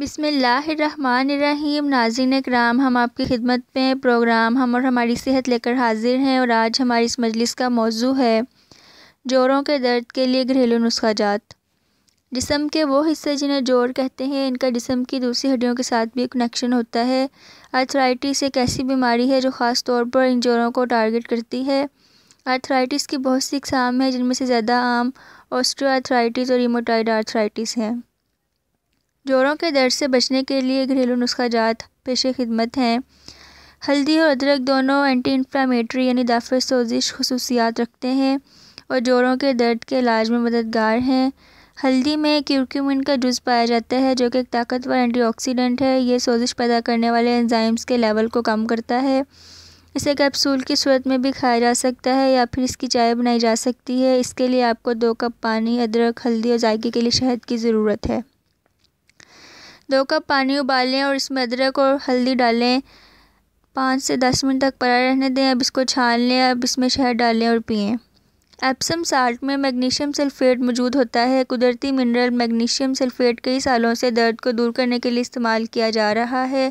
بسم اللہ الرحمن الرحیم ناظرین اکرام ہم آپ کی خدمت میں پروگرام ہم اور ہماری صحت لے کر حاضر ہیں اور آج ہماری اس مجلس کا موضوع ہے جوڑوں کے درد کے لیے گھریلو نسخہ جات جسم کے وہ حصے جنہیں جوڑ کہتے ہیں ان کا جسم کی دوسری ہڈیوں کے ساتھ بھی کنیکشن ہوتا ہے آرتھرائٹس ایک ایسی بیماری ہے جو خاص طور پر ان جوڑوں کو ٹارگٹ کرتی ہے آرتھرائٹس کی بہت سی اقسام ہیں جن میں سے زیادہ عام آسٹرو آرتھرائٹس اور ریموٹائڈ آرتھرائٹس ہیں جوڑوں کے درد سے بچنے کے لیے گھریلو نسخہ جات پیش خدمت ہیں ہلدی اور ادرک دونوں اینٹی انفلامیٹری یعنی دافع سوزش خصوصیات رکھتے ہیں اور جوڑوں کے درد کے علاج میں مددگار ہیں ہلدی میں کیورکیومن کا جز پایا جاتا ہے جو کہ ایک طاقتور اینٹی آکسیڈنٹ ہے یہ سوزش پیدا کرنے والے انزائمس کے لیول کو کم کرتا ہے اسے کیپسول کی صورت میں بھی کھایا جا سکتا ہے یا پھر اس کی چائے بنائی جا سکتی ہے اس کے لیے آپ کو دو کپ پانی ادرک ہلدی اور ذائقے کے لیے شہد کی ضرورت ہے دو کپ پانی ابالیں اور اس میں ادرک اور ہلدی ڈالیں پانچ سے دس منٹ تک پڑا رہنے دیں اب اس کو چھان لیں اب اس میں شہد ڈالیں اور پئیں ایپسم سالٹ میں میگنیشیم سلفیٹ موجود ہوتا ہے قدرتی منرل میگنیشیم سلفیٹ کئی سالوں سے درد کو دور کرنے کے لیے استعمال کیا جا رہا ہے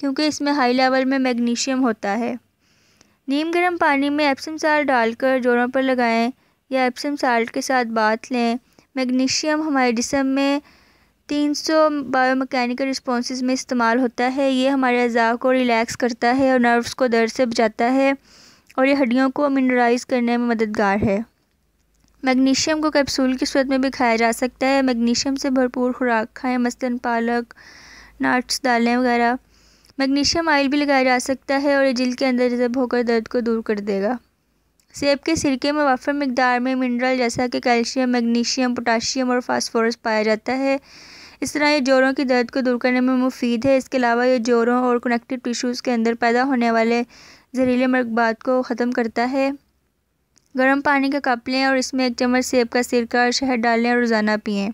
کیونکہ اس میں ہائی لیول میں میگنیشیم ہوتا ہے نیم گرم پانی میں ایپسم سالٹ ڈال کر جوڑوں پر لگائیں یا ایپسم سالٹ کے ساتھ بات لیں میگنیشیم ہمارے جسم میں تین سو بائیو مکینیکل رسپونسز میں استعمال ہوتا ہے یہ ہمارے اعضاء کو ریلیکس کرتا ہے اور نروس کو درد سے بچاتا ہے اور یہ ہڈیوں کو منرائز کرنے میں مددگار ہے میگنیشیم کو کیپسول کی صورت میں بھی کھایا جا سکتا ہے میگنیشیم سے بھرپور خوراک کھائیں مثلاً پالک ناٹس ڈالیں وغیرہ میگنیشیم آئل بھی لگایا جا سکتا ہے اور یہ جلد کے اندر جذب ہو کر درد کو دور کر دے گا سیب کے سرکے میں وافر مقدار میں منرل جیسا کہ کیلشیم میگنیشیم پوٹاشیم اور فاسفورس پایا جاتا ہے اس طرح یہ جوڑوں کی درد کو دور کرنے میں مفید ہے اس کے علاوہ یہ جوڑوں اور کنیکٹیو ٹیشوز کے اندر پیدا ہونے والے زہریلے مرکبات کو ختم کرتا ہے گرم پانی کا کپ لیں اور اس میں ایک چمچ سیب کا سرکہ اور شہد ڈالیں اور روزانہ پئیں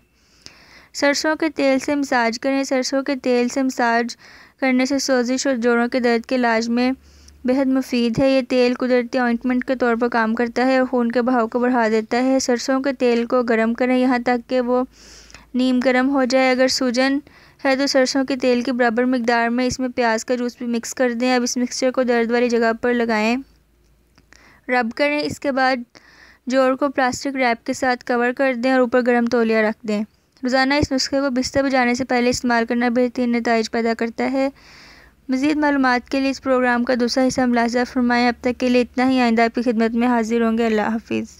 سرسوں کے تیل سے مساج کریں سرسوں کے تیل سے مساج کرنے سے سوزش اور جوڑوں کے درد کے لاج میں بہت مفید ہے یہ تیل قدرتی آئنٹمنٹ کے طور پر کام کرتا ہے اور خون کے بہاؤ کو بڑھا دیتا ہے سرسوں کے تیل کو گرم کریں یہاں تک کہ وہ نیم گرم ہو جائے اگر سوجن ہے تو سرسوں کے تیل کی برابر مقدار میں اس میں پیاز کا جوس بھی مکس کر دیں اب اس مکسچر کو درد والی جگہ پر لگائیں رب کریں اس کے بعد جوڑ کو پلاسٹک ریپ کے ساتھ کور کر دیں اور اوپر گرم تولیہ رکھ دیں روزانہ اس نسخے کو بستر بجانے سے پہلے استعمال کرنا بہترین نتائج پیدا کرتا ہے مزید معلومات کے لیے اس پروگرام کا دوسرا حصہ ملاحظہ فرمائیں اب تک کے لیے اتنا ہی آئندہ آپ کی خدمت میں حاضر ہوں گے اللہ حافظ